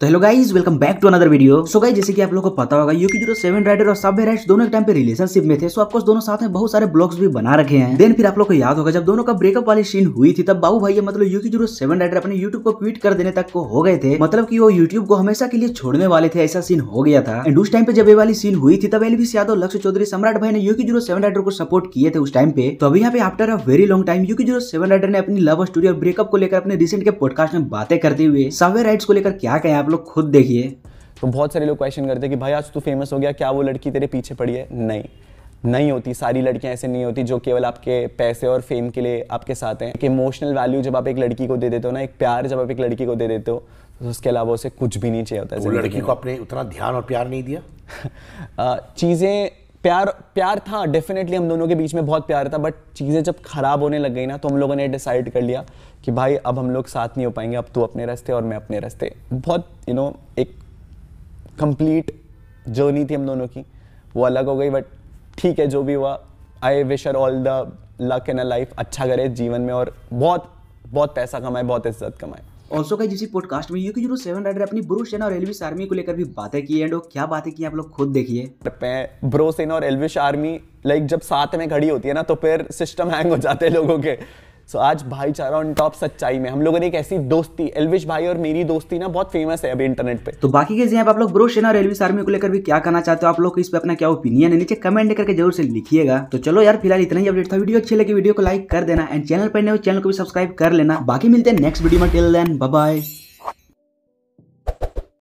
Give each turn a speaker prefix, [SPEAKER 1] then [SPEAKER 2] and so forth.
[SPEAKER 1] तो hello guys welcome back to another video so guys जैसे कि आप लोगों को पता होगा की जीरो सेवन राइडर और सब राइड्स दोनों एक टाइम पे रिलेशनशिप में थे सो आपको दोनों साथ में बहुत सारे ब्लॉग्स भी बना रखे हैं देन फिर आप लोगों को याद होगा जब दोनों का ब्रेकअप वाली सीन हुई थी तब बाबू भाई मतलब यूकी जीरो सेवन राइडर अपने यूट्यूब को ट्वीट कर देने तक को हो गए थे मतलब की वो यूट्यूब को हमेशा के लिए छोड़ने वाले थे ऐसा सीन हो गया था एंड उस टाइम पे जब ये वाली सीन हुई थी तब एल यादव लक्ष्य चौधरी सम्राट भाई ने यूकी जीरो सेवन राइडर को सपोर्ट किए थे उस टाइम पे तो अभी यहाँ पे after a very long time UK zero seven rider ने अपनी लव स्टोरी और ब्रेकअप को लेकर अपने रिसेंट के पॉडकास्ट में बातें करते हुए सावे राइड्स को लेकर क्या क्या आप लोग खुद देखिए तो बहुत सारे लोग क्वेश्चन करते हैं कि भाई आज तू फेमस
[SPEAKER 2] हो गया क्या वो लड़की तेरे पीछे पड़ी है नहीं नहीं होती सारी लड़कियां ऐसे नहीं होती जो केवल आपके पैसे और फेम के लिए आपके साथ हैं एक इमोशनल वैल्यू जब आप एक लड़की को दे देते हो ना एक प्यार जब आप एक लड़की को दे देते हो तो उसके अलावा उसे कुछ भी नहीं चाहिए होता है लड़की को अपने उतना ध्यान और प्यार नहीं दिया चीज़ें प्यार प्यार था डेफिनेटली हम दोनों के बीच में बहुत प्यार था बट चीज़ें जब ख़राब होने लग गई ना तो हम लोगों ने डिसाइड कर लिया कि भाई अब हम लोग साथ नहीं हो पाएंगे अब तू अपने रास्ते और मैं अपने रास्ते बहुत यू नो एक कंप्लीट जर्नी थी हम दोनों की वो अलग हो गई बट ठीक है जो भी हुआ I wish are all the luck in a life अच्छा करे जीवन में
[SPEAKER 1] और बहुत बहुत पैसा कमाए बहुत इज्जत कमाए ऑल्सो का जिस पॉडकास्ट में यूकी जीरो सेवन राइडर अपनी सेना और एलविश आर्मी को लेकर भी बातें की एंड क्या बातें की आप लोग खुद देखिए सेना
[SPEAKER 2] तो और एलविश आर्मी लाइक जब साथ में खड़ी होती है ना तो फिर सिस्टम हैंग हो जाते हैं लोगों के सो so, आज भाईचारा ऑन टॉप सच्चाई में हम लोगों ने एक ऐसी दोस्ती एलविश भाई और मेरी दोस्ती ना बहुत फेमस है
[SPEAKER 1] अभी इंटरनेट पे तो बाकी के जी आप लोग ब्रो सेना और एलविश आर्मी को लेकर भी क्या कहना चाहते हो आप लोग इस पर अपना क्या ओपिनियन है नीचे कमेंट करके जरूर से लिखिएगा तो चलो यार फिलहाल इतना ही अपडेट था वीडियो अच्छी लगी वीडियो को लाइक कर देना एंड चैनल पर नए चैनल को भी सब्सक्राइब कर लेना बाकी मिलते हैं नेक्स्ट वीडियो में टेल देन बाय